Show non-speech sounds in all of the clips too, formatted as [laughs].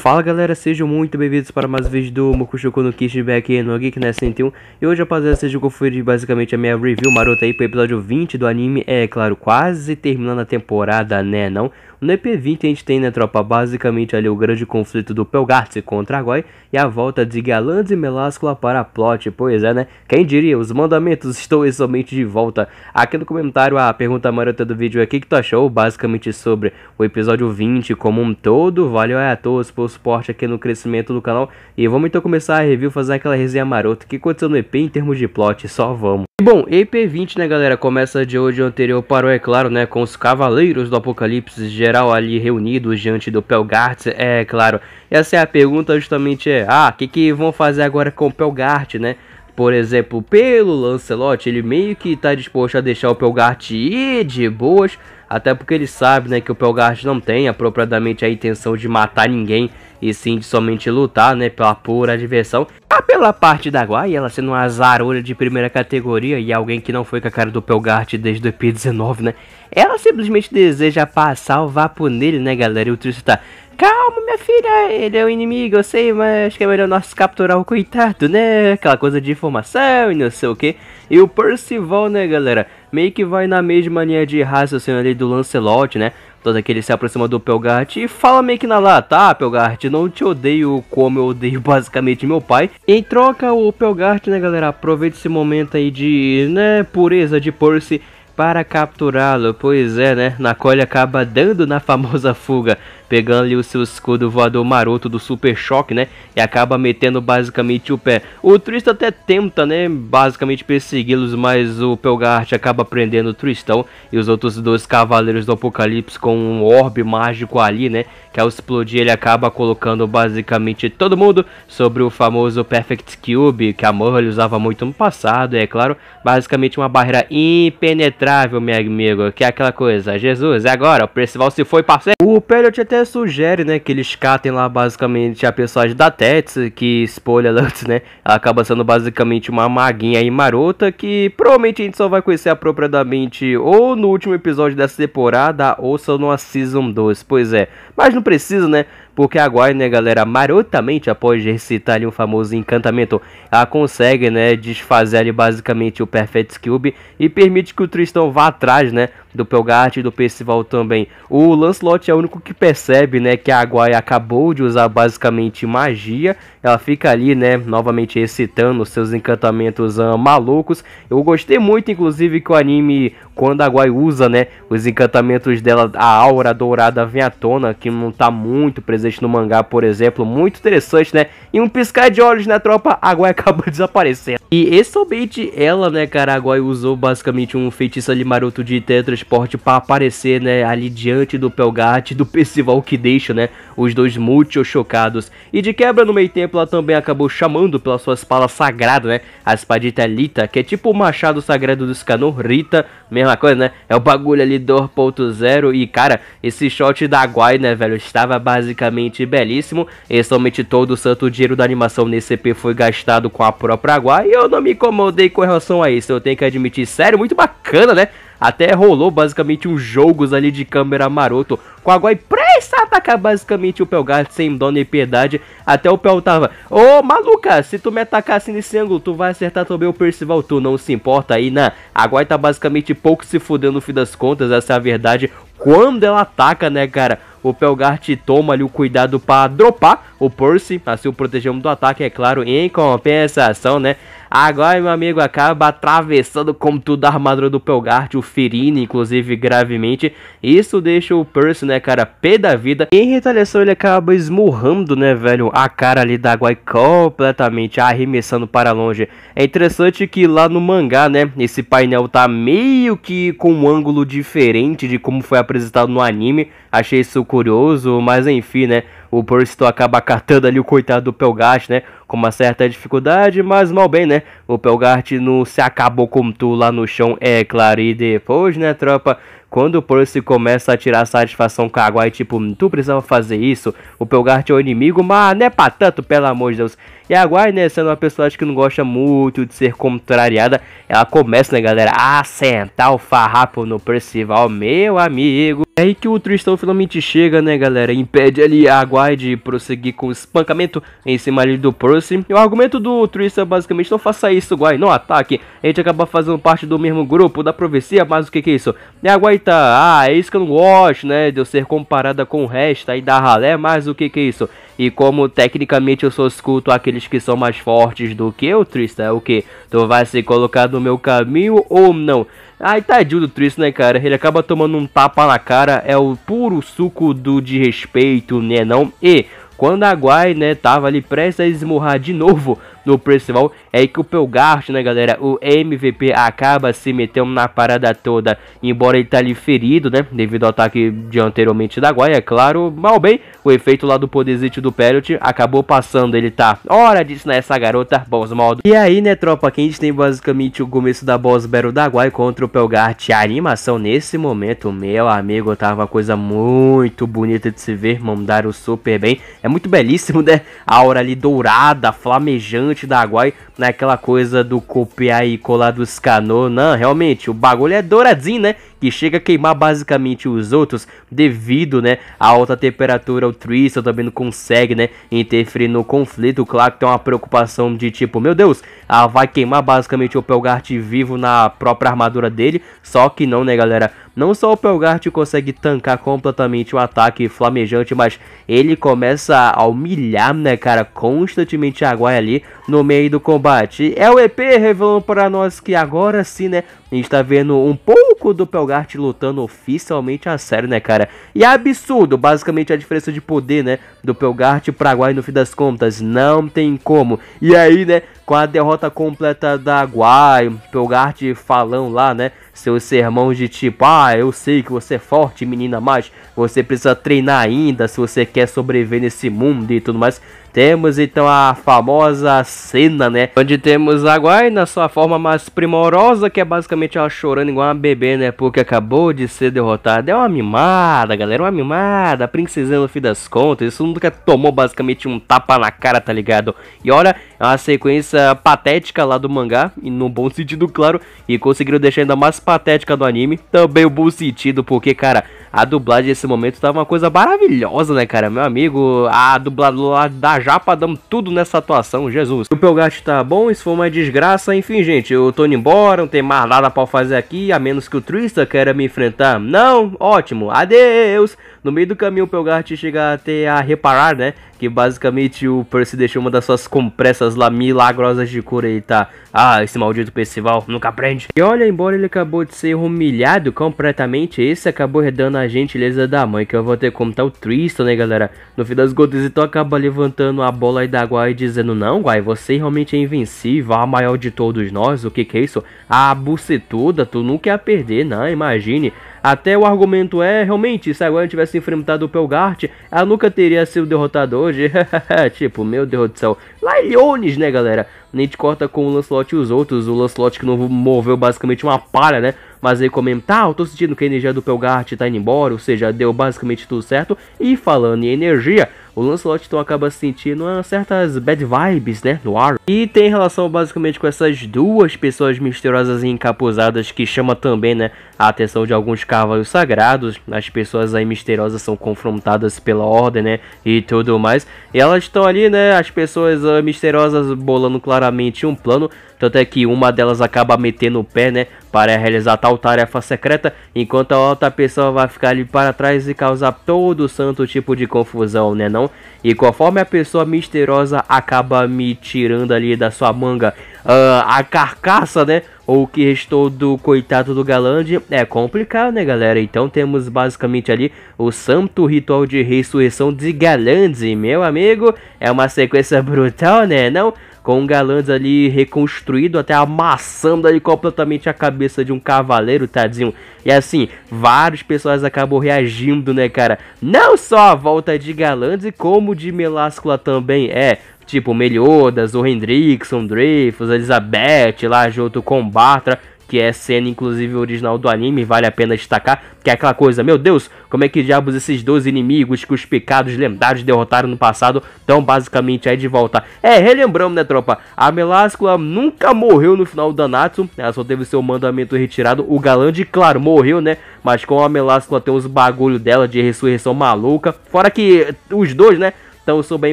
Fala galera, sejam muito bem-vindos para mais um vídeo do Mokushoku no Kishback no Geek Ness 101 E hoje rapaziada, vocês vão foi basicamente a minha review marota aí pro episódio 20 do anime É claro, quase terminando a temporada, né não? No EP20 a gente tem, né, tropa, basicamente ali o grande conflito do Pelgart contra Argói e a volta de Galante e Meláscula para a plot. Pois é, né? Quem diria? Os mandamentos [laughs] estão somente de volta. Aqui no comentário a pergunta marota do vídeo é o que tu achou basicamente sobre o episódio 20 como um todo. Valeu a todos pelo suporte aqui no crescimento do canal. E vamos então começar a review, fazer aquela resenha marota que aconteceu no EP em termos de plot. Só vamos. E bom, EP20, né, galera, começa de hoje anterior o é claro, né, com os Cavaleiros do Apocalipse, já geral ali reunidos diante do Pelgart, é claro, essa é a pergunta justamente é, ah, o que, que vão fazer agora com o Pelgart, né? Por exemplo, pelo Lancelot, ele meio que está disposto a deixar o Pelgart ir de boas, até porque ele sabe né, que o Pelgart não tem apropriadamente a intenção de matar ninguém, e sim de somente lutar, né, pela pura diversão. Ah, pela parte da Guai, ela sendo uma zarolha de primeira categoria e alguém que não foi com a cara do Pelgart desde o EP19, né? Ela simplesmente deseja passar o vapo nele, né, galera? E o Tristan tá... Calma, minha filha, ele é o um inimigo, eu sei, mas acho que é melhor nós capturar o coitado, né? Aquela coisa de informação e não sei o que. E o Percival, né, galera? Meio que vai na mesma linha de raciocínio ali do Lancelot, né? Todaki é ele se aproxima do Pelgart e fala meio que na lata, ah Pelgart, não te odeio como eu odeio [laughs] basicamente meu pai. Em troca o Pelgart, né galera, aproveita esse momento aí de, né, pureza de Percy para capturá-lo. Pois é, né, Nacolha acaba dando na famosa fuga pegando ali o seu escudo voador maroto do Super Choque, né? E acaba metendo basicamente o pé. O Tristan até tenta, né? Basicamente persegui-los, mas o Pelgart acaba prendendo o Tristão e os outros dois Cavaleiros do Apocalipse com um orbe mágico ali, né? Que ao explodir ele acaba colocando basicamente todo mundo sobre o famoso Perfect Cube que a Morley usava muito no passado, é claro. Basicamente uma barreira impenetrável, meu amigo, que é aquela coisa. Jesus, é agora, o Percival se foi, parceiro. O Pelgart até sugere, né, que eles catem lá basicamente a personagem da Tetsu, que, spoiler antes, né, ela acaba sendo basicamente uma maguinha e marota, que provavelmente a gente só vai conhecer apropriadamente ou no último episódio dessa temporada, ou só numa Season 2, pois é. Mas não precisa, né, porque a né galera, marotamente após recitar ali um famoso encantamento, ela consegue, né, desfazer ali basicamente o Perfect Cube e permite que o Tristan vá atrás, né, do Pelgart e do Percival também. O Lancelot é o único que percebe, né, que a Aguai acabou de usar basicamente magia. Ela fica ali, né, novamente recitando seus encantamentos uh, malucos. Eu gostei muito, inclusive, que o anime quando a Guai usa, né, os encantamentos dela, a aura dourada vem à tona, que não tá muito presente no mangá, por exemplo, muito interessante, né? E um piscar de olhos na né, tropa, a Guai [laughs] acaba desaparecendo. E essencialmente ela, né, cara, a Guai usou basicamente um feitiço ali maroto de teletransporte para aparecer, né, ali diante do Pelgate, do [laughs] Percival que deixa, né, os dois muito chocados. E de quebra no meio tempo ela também acabou chamando pela sua espada sagrada, né, a espadita Lita, que é tipo o machado sagrado do Scanor, Rita, mesmo mesma coisa, né? É o bagulho ali 2.0 e, cara, esse shot da Guai, né, velho, estava basicamente belíssimo. E somente todo o santo dinheiro da animação nesse EP foi gastado com a própria Guai. E eu não me incomodei com relação a isso, eu tenho que admitir, sério, muito bacana, né? Até rolou basicamente uns jogos ali de câmera maroto. Com a Goi pressa a atacar basicamente o Pelgar sem dó nem piedade. Até o Pel tava, ô oh, maluca, se tu me atacar assim nesse ângulo, tu vai acertar também o Percival, tu não se importa aí, né? A Goi tá basicamente pouco se fudendo no fim das contas, essa é a verdade. Quando ela ataca, né, cara? o Pelgart toma ali o cuidado para dropar o Percy, assim o protegemos do ataque, é claro, em compensação, né? Agora, meu amigo, acaba atravessando como tudo a armadura do Pelgart, o Firine, inclusive, gravemente. Isso deixa o Percy, né, cara, pé da vida. E em retaliação, ele acaba esmurrando, né, velho, a cara ali da Guai completamente, arremessando para longe. É interessante que lá no mangá, né, esse painel tá meio que com um ângulo diferente de como foi apresentado no anime. Achei isso curioso, mas enfim, né o Bristol acaba catando ali o coitado do Pelgast, né? Com uma certa dificuldade, mas mal bem, né? O Pelgast não se acabou como tu lá no chão, é claro. E depois, né, tropa? Quando o Percy começa a tirar satisfação com a Aguai, tipo, hum, tu precisava fazer isso, o Pelgart é o inimigo, mas não é pra tanto, pelo amor de Deus. E a Guai, né, sendo uma personagem que não gosta muito de ser contrariada, ela começa, né, galera, a sentar o farrapo no Percival, meu amigo. É aí que o Tristão finalmente chega, né, galera, impede ali a Guai de prosseguir com o espancamento em cima ali do Percy. E o argumento do Tristão é basicamente, não faça isso, Guai, não ataque. A gente acaba fazendo parte do mesmo grupo, da profecia, mas o que que é isso? E a Guai tá, ah, é isso que eu não gosto, né, de eu ser comparada com o resto aí da ralé, mas o que que é isso? E como tecnicamente eu sou escuto aqueles que são mais fortes do que eu, Trista, é o que? Tu vai se colocar no meu caminho ou não? Ai, tadinho do Trista, né, cara? Ele acaba tomando um tapa na cara, é o puro suco do desrespeito, né, não? E quando a Guai, né, tava ali prestes a esmurrar de novo, do Percival é que o Pelgart, né, galera, o MVP acaba se metendo na parada toda, embora ele tá ali ferido, né, devido ao ataque de anteriormente da Guaia, é claro, mal bem, o efeito lá do poderzito do Pellet acabou passando, ele tá, hora disso nessa essa garota, boss modos. E aí, né, tropa, aqui a gente tem basicamente o começo da boss battle da Guaia contra o Pelgart, a animação nesse momento, meu amigo, tava tá uma coisa muito bonita de se ver, mandaram super bem, é muito belíssimo, né, a aura ali dourada, flamejante, gigante da Aguai, naquela né? coisa do copiar e colar dos canô. Não, realmente, o bagulho é douradinho, né? que chega a queimar basicamente os outros devido, né, à alta temperatura. O Tristan também não consegue, né, interferir no conflito. Claro que tem uma preocupação de tipo, meu Deus, ah, vai queimar basicamente o Pelgart vivo na própria armadura dele. Só que não, né, galera? Não só o Pelgart consegue tancar completamente o ataque flamejante, mas ele começa a humilhar, né, cara, constantemente a Guai ali no meio do combate. É o EP revelando para nós que agora sim, né, a gente tá vendo um pouco do Pelgart lutando oficialmente a sério, né, cara? E é absurdo, basicamente, a diferença de poder, né? Do Pelgart pra Guai no fim das contas. Não tem como. E aí, né? com a derrota completa da Guai, Pelgart falando lá, né? Seus sermões de tipo, ah, eu sei que você é forte, menina, mas você precisa treinar ainda se você quer sobreviver nesse mundo e tudo mais. Temos então a famosa cena, né? Onde temos a Guai na sua forma mais primorosa, que é basicamente ela chorando igual uma bebê, né? Porque acabou de ser derrotada. É uma mimada, galera, uma mimada. A princesinha no fim das contas. Isso nunca tomou basicamente um tapa na cara, tá ligado? E olha, é uma sequência patética lá do mangá, e no bom sentido, claro, e conseguiram deixar ainda mais patética do anime. Também o bom sentido, porque, cara, a dublagem nesse momento tava tá uma coisa maravilhosa, né, cara? Meu amigo, a dubladora da Japa dando tudo nessa atuação, Jesus. O Pelgat tá bom, isso foi uma desgraça, enfim, gente, eu tô indo embora, não tem mais nada pra fazer aqui, a menos que o Trista queira me enfrentar. Não, ótimo, adeus! No meio do caminho o Pelgast chega até a reparar, né, que basicamente o Percy deixou uma das suas compressas lá milagrosas de cura e tá, ah, esse maldito Percival nunca aprende. E olha, embora ele acabou de ser humilhado completamente, esse acabou herdando a gentileza da mãe, que eu vou ter que contar tá o Tristan, né, galera? No fim das contas, então acaba levantando a bola aí da Guai e dizendo, não, Guai, você realmente é invencível, a maior de todos nós, o que que é isso? A bucetuda, tu nunca ia perder, não, imagine. Até o argumento é, realmente, se a Gwen tivesse enfrentado o Pelgart, ela nunca teria sido derrotada hoje. [laughs] tipo, meu Deus do céu. Lailhones, né, galera? A gente corta com o Lancelot e os outros. O Lancelot que não moveu basicamente uma palha, né? mas aí comentar, ah, eu tô sentindo que a energia do Pelgart tá indo embora, ou seja, deu basicamente tudo certo. E falando em energia, o Lancelot então acaba sentindo certas bad vibes, né, no ar. E tem relação basicamente com essas duas pessoas misteriosas e encapuzadas que chama também, né, a atenção de alguns cavalos sagrados. As pessoas aí misteriosas são confrontadas pela ordem, né, e tudo mais. E elas estão ali, né, as pessoas uh, misteriosas bolando claramente um plano tanto é que uma delas acaba metendo o pé, né? Para realizar tal tarefa secreta, enquanto a outra pessoa vai ficar ali para trás e causar todo o santo tipo de confusão, né? Não? E conforme a pessoa misteriosa acaba me tirando ali da sua manga uh, a carcaça, né? Ou o que restou do coitado do Galande, é complicado, né, galera? Então temos basicamente ali o santo ritual de ressurreição de Galande, meu amigo. É uma sequência brutal, né? Não? com o Galandes ali reconstruído, até amassando ali completamente a cabeça de um cavaleiro, tadinho. E assim, vários pessoas acabam reagindo, né, cara? Não só a volta de Galandes, como de Meláscula também, é. Tipo, Meliodas, o Hendrickson, Dreyfus, Elizabeth, lá junto com Bartra que é cena inclusive original do anime, vale a pena destacar, que é aquela coisa, meu Deus, como é que diabos esses dois inimigos que os pecados lendários derrotaram no passado estão basicamente aí de volta. É, relembramos né tropa, a Meláscula nunca morreu no final do Natsu, né? ela só teve seu mandamento retirado, o Galande, claro, morreu né, mas com a Meláscula tem os bagulho dela de ressurreição maluca, fora que os dois né, então eu sou bem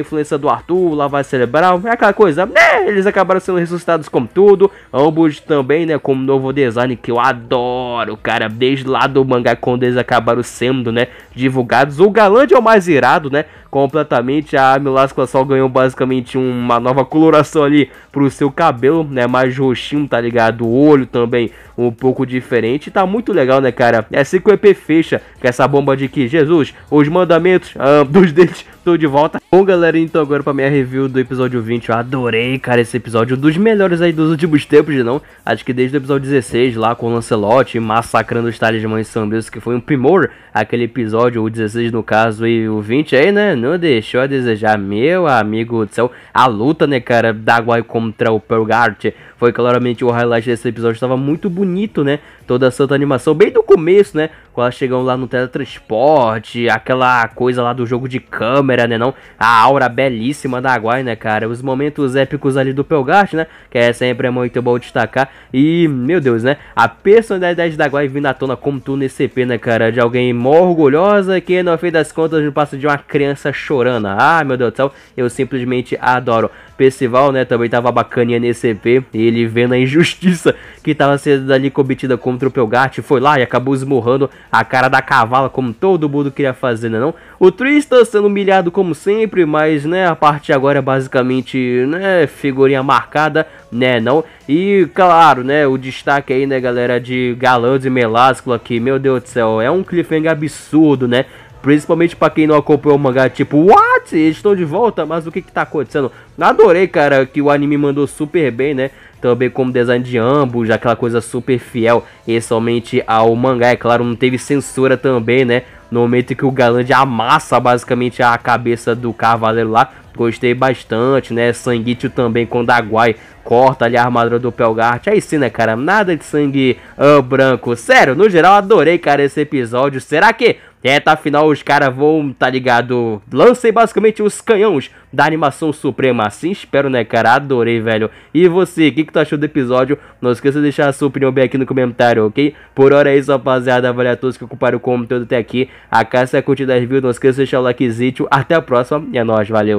influência do Arthur, lavagem cerebral, é aquela coisa, né? Eles acabaram sendo ressuscitados como tudo. Ambos também, né? Como novo design que eu adoro, cara. Desde lá do mangá, quando eles acabaram sendo, né? Divulgados. O Galante é o mais irado, né? Completamente. A Milascula só ganhou basicamente uma nova coloração ali pro seu cabelo, né? Mais roxinho, tá ligado? O olho também um pouco diferente. Tá muito legal, né, cara? É assim que o EP fecha com essa bomba de que Jesus, os mandamentos ah, [laughs] dos dentes Estou de volta. Bom, galera, então agora pra minha review do episódio 20. Eu adorei, cara, esse episódio. Um dos melhores aí dos últimos tempos, né, não? Acho que desde o episódio 16, lá com o Lancelot, massacrando os talismãs sombrios, que foi um primor aquele episódio, o 16 no caso, e o 20 aí, né? Não deixou a desejar. Meu amigo do céu, a luta, né, cara, da Guai contra o Pelgart foi claramente o highlight desse episódio. Estava muito bonito, né? Toda essa animação, bem do começo, né? Quando elas chegam lá no teletransporte, aquela coisa lá do jogo de câmera né não? A aura belíssima da Aguai né, cara? Os momentos épicos ali do Pelgast, né? Que é sempre é muito bom destacar. E, meu Deus, né? A personalidade da Aguai vindo à tona como tu nesse EP, né, cara? De alguém mó orgulhosa que, no fim das contas, não passa de uma criança chorando. Ah, meu Deus do céu, eu simplesmente adoro. Percival, né, também tava bacaninha nesse EP, ele vendo a injustiça que tava sendo ali cometida contra o Pelgart, foi lá e acabou esmurrando a cara da cavala, como todo mundo queria fazer, né não? O Tristan sendo humilhado como sempre, mas, né, a parte agora é basicamente, né, figurinha marcada, né não? E, claro, né, o destaque aí, né, galera, de Galãs e Melásculo aqui, meu Deus do céu, é um cliffhanger absurdo, né? Principalmente para quem não acompanhou o mangá, tipo, what? Tokusatsu, estou de volta, mas o que que tá acontecendo? Adorei, cara, que o anime mandou super bem, né? Também como design de ambos, aquela coisa super fiel e somente ao mangá, é claro, não teve censura também, né? No momento que o Galand amassa basicamente a cabeça do cavaleiro lá, gostei bastante, né? Sanguítio também com Daguai corta ali a armadura do Pelgart. Aí sim, né, cara? Nada de sangue uh, branco. Sério, no geral, adorei, cara, esse episódio. Será que e tá final, os caras vão, tá ligado? Lancei basicamente os canhões da animação suprema. Assim espero, né, cara? Adorei, velho. E você, o que, que tu achou do episódio? Não esqueça de deixar a sua opinião bem aqui no comentário, ok? Por hora é isso, rapaziada. Valeu a todos que ocuparam o conteúdo até aqui. A casa é curtida as Não esqueça de deixar o likezinho. Até a próxima e é nóis, valeu.